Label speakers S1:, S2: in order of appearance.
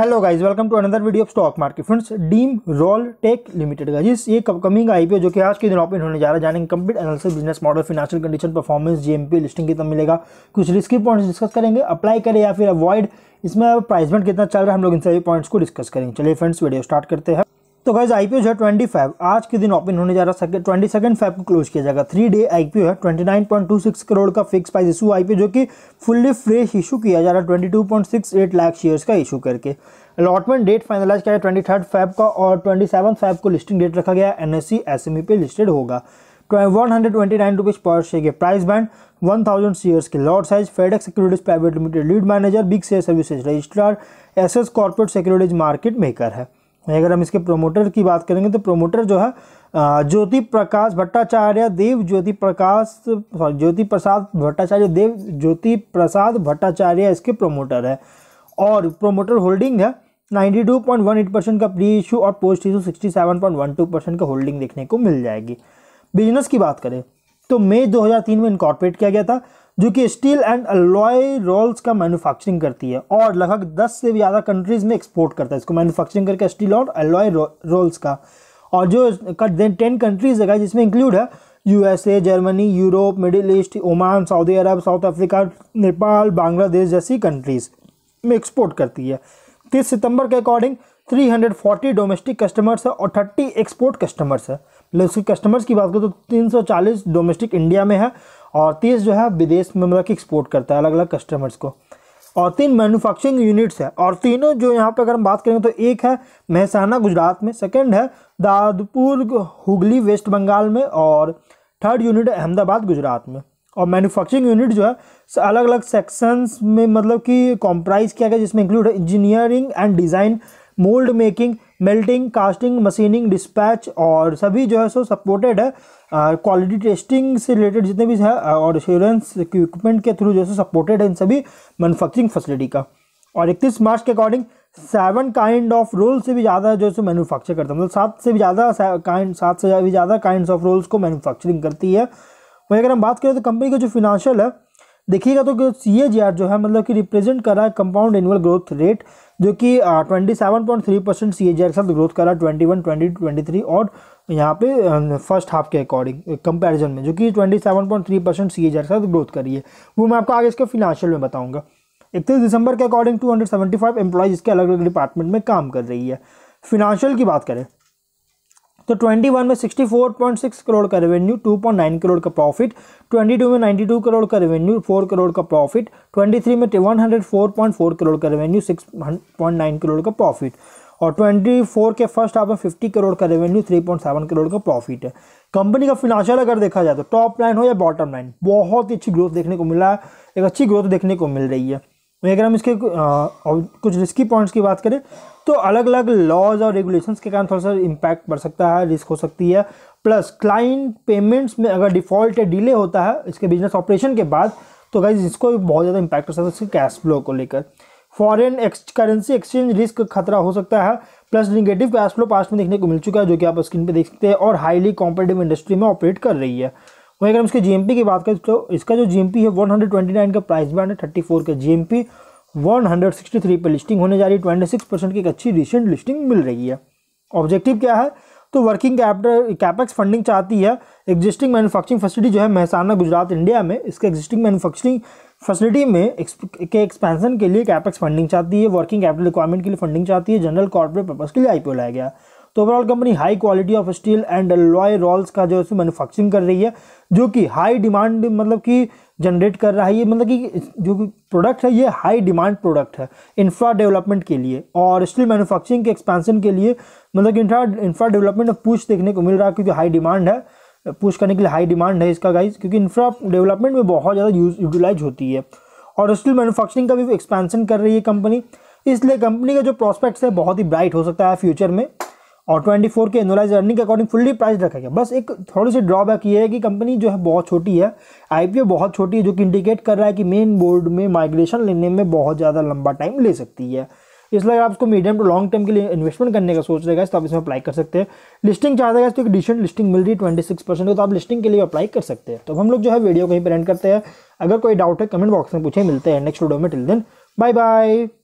S1: hello guys welcome to another video of stock market friends Deem Roll Tech Limited का जिस ये upcoming IPO जो कि आज के दिन ओपन होने जा रहा है जानेंगे complete analysis business model financial condition performance GMP listing कितना मिलेगा कुछ रिस्की पॉइंट्स डिस्कस करेंगे अप्लाई करें या फिर अवॉइड इसमें प्राइसमेंट कितना चल रहा है हम लोग इन सभी पॉइंट्स को डिस्कस करेंगे चलिए फ्रेंड्स वीडियो स्टार्ट करते हैं तो गाइज ओ जो है ट्वेंटी फाइव आज के दिन ओपन होने जा रहा है ट्वेंटी सेकंड फाइव को क्लोज किया जाएगा थ्री डे ओ है twenty nine point two six crore का फिक्स प्राइस इशू पी जो कि फुल्ली फ्रेश इशू किया जा रहा है twenty two point six eight lakh shares का इशू करके अलॉटमेंट डेट फाइनलाइज किया ट्वेंटी थर्ड फाइव का और ट्वेंटी सेवन फाइव को लिस्टिंग डेट रखा गया N S C S M E पे लिस्टेड होगा one hundred twenty nine rupees पर शेयर के price band one thousand shares के lot size Fedex securities private limited lead manager Bigshare services registrar S S corporate securities market maker है अगर हम इसके promoter की बात करेंगे तो प्रोमोटर जो है ज्योति प्रकाश भट्टाचार्य देव ज्योति प्रकाश सॉरी ज्योति प्रसाद भट्टाचार्य देव ज्योति प्रसाद भट्टाचार्य इसके प्रोमोटर है और प्रोमोटर होल्डिंग है 92.18 परसेंट का प्री इशू और पोस्ट इशू 67.12 परसेंट का होल्डिंग देखने को मिल जाएगी बिजनेस की बात करें तो मई 2003 में इनकॉर्पोरेट किया गया था जो कि स्टील एंड अलॉय रोल्स का मैन्युफैक्चरिंग करती है और लगभग 10 से भी ज़्यादा कंट्रीज़ में एक्सपोर्ट करता है इसको मैन्युफैक्चरिंग करके स्टील और अलॉय रोल्स का और जो टेन कंट्रीज़ है जिसमें इंक्लूड है USA Germany Europe Middle East Oman Saudi Arabia South Africa Nepal Bangladesh जैसी कंट्रीज़ में एक्सपोर्ट करती है तीस सितंबर के अकॉर्डिंग 340 डोमेस्टिक कस्टमर्स है और 30 एक्सपोर्ट कस्टमर्स है मतलब उसके कस्टमर्स की बात करें तो 340 डोमेस्टिक इंडिया में है और 30 जो है विदेश में मतलब कि एक्सपोर्ट करता है अलग अलग कस्टमर्स को और तीन मैन्युफैक्चरिंग यूनिट्स है और तीनों जो यहाँ पर अगर हम बात करें तो एक है महसाना गुजरात में सेकेंड है दादपुर हुगली वेस्ट बंगाल में और थर्ड यूनिट अहमदाबाद गुजरात में और मैन्युफैक्चरिंग यूनिट जो है अलग अलग सेक्शंस में मतलब कि कॉम्प्राइज़ किया गया जिसमें इंक्लूड है engineering and design mould making melting casting machining dispatch और सभी जो है सो सपोर्टेड है क्वालिटी टेस्टिंग से रिलेटेड जितने भी है और एश्योरेंस इक्विपमेंट के थ्रू जो है सपोर्टेड है इन सभी मैनुफैक्चरिंग फैसिलिटी का और इकतीस मार्च के according seven kind of roll से भी ज़्यादा जो है मैनुफैक्चर करता है मतलब सात से भी ज़्यादा काइंड सात से भी ज़्यादा काइंड ऑफ रोल्स को मैनुफैक्चरिंग करती है वहीं अगर हम बात करें तो कंपनी का जो फिनांशियल है देखिएगा तो सी ए जो है मतलब कि रिप्रेजेंट कर रहा है कंपाउंड एनुअल ग्रोथ रेट जो कि twenty seven point three percent C G R के साथ ग्रोथ कर रहा है twenty one twenty twenty three और यहाँ पे फर्स्ट हाफ के अकॉर्डिंग कंपैरिजन में जो कि twenty seven point three percent C के साथ ग्रोथ करी है वो मैं आपको आगे इसके फिनेंशियल में बताऊँगा इकतीस दिसंबर के according two hundred seventy five employees इसके अलग अलग डिपार्टमेंट में काम कर रही है फिनेंशियल की बात करें तो 21 में 64.6 करोड़ का रेवेन्यू 2.9 करोड़ का प्रॉफिट 22 में 92 करोड़ का रेवेन्यू 4 करोड़ का प्रॉफिट 23 में 104.4 करोड़ का रेवेन्यू 6.9 करोड़ का प्रॉफिट और 24 के फर्स्ट हाफ में 50 करोड़ का रेवेन्यू 3.7 करोड़ का प्रॉफिट है कंपनी का फिनाशियल अगर देखा जाए तो टॉप लाइन हो या बॉटम लाइन बहुत ही अच्छी ग्रोथ देखने को मिला है एक अच्छी ग्रोथ देखने को मिल रही है अगर हम इसके कुछ रिस्की पॉइंट्स की बात करें तो अलग अलग लॉज और रेगुलेशंस के कारण थोड़ा सा इम्पैक्ट बढ़ सकता है रिस्क हो सकती है प्लस क्लाइंट पेमेंट्स में अगर डिफ़ॉल्ट या डिले होता है इसके बिजनेस ऑपरेशन के बाद तो गाइज इसको भी बहुत ज़्यादा इम्पैक्ट कर सकता है इसके कैश फ्लो को लेकर फॉरेन करेंसी एक्सचेंज रिस्क खतरा हो सकता है plus negative cash flow past में देखने को मिल चुका है जो कि आप स्क्रीन पे देख सकते हैं और हाईली कॉम्पिटेटिव इंडस्ट्री में ऑपरेट कर रही है वहीं अगर हम इसके जीएमपी की बात करें तो इसका जो जीएमपी है 129 का प्राइस बैंड है 34 का जीएमपी 163 पे लिस्टिंग होने जा रही है ट्वेंटी परसेंट की एक अच्छी रिसेंट लिस्टिंग मिल रही है ऑब्जेक्टिव क्या है तो वर्किंग कैपिटल कैपेक्स फंडिंग चाहती है एग्जिस्टिंग मैनुफैक्चरिंग फैसिलिटी जो है महसाना गुजरात इंडिया में इसके एग्जिस्टिंग मैनुफैक्चरिंग फैसिलिटी में के एक्सपेंशन के लिए कैपेक्स फंडिंग चाहती है वर्किंग कैपिटल रिक्वायरमेंट के लिए फंडिंग चाहती है जनरल कॉर्पोरेट पर्पज़ के लिए आईपीओ लाया गया तो overall company high quality of steel and alloy rolls का जो है मैनुफैक्चरिंग कर रही है जो कि हाई डिमांड मतलब कि जनरेट कर रहा है ये मतलब कि जो प्रोडक्ट है ये हाई डिमांड प्रोडक्ट है इंफ्रा डेवलपमेंट के लिए और स्टील मैनुफैक्चरिंग के एक्सपेंशन के लिए मतलब कि इंफ्रा डेवलपमेंट पूछ देखने को मिल रहा है क्योंकि हाई डिमांड है पुश करने के लिए हाई डिमांड है इसका गाइज क्योंकि इंफ्रा डेवलपमेंट में बहुत ज़्यादा यूज यूटिलाइज होती है और स्टील मैनुफैक्चरिंग का भी एक्सपेंशन कर रही है कंपनी इसलिए कंपनी का जो प्रॉस्पेक्ट्स है बहुत ही ब्राइट हो सकता है फ्यूचर में और 24 के एनोलाइज अर्निंग के अकॉर्डिंग फुल्ली प्राइस रखा गया बस एक थोड़ी सी ड्रॉबैक ये है कि कंपनी जो है बहुत छोटी है आईपीओ बहुत छोटी है जो कि इंडिकेट कर रहा है कि मेन बोर्ड में माइग्रेशन लेने में बहुत ज़्यादा लंबा टाइम ले सकती है इसलिए अगर आपको मीडियम टू लॉन्ग टर्म के लिए इन्वेस्टमेंट करने का सोच रहेगा तो आप इसमें अप्लाई कर सकते हैं लिस्टिंग चाहते हैं तो एक डिसेंट लिस्टिंग मिल रही है ट्वेंटी सिक्स परसेंट तो आप लिस्टिंग के लिए अप्लाई कर सकते हैं तो हम लोग जो है वीडियो कहीं पर एंड करते हैं अगर कोई डाउट है कमेंट बॉक्स में पूछे मिलते हैं नेक्स्ट वीडियो में टिल दिन बाय बाय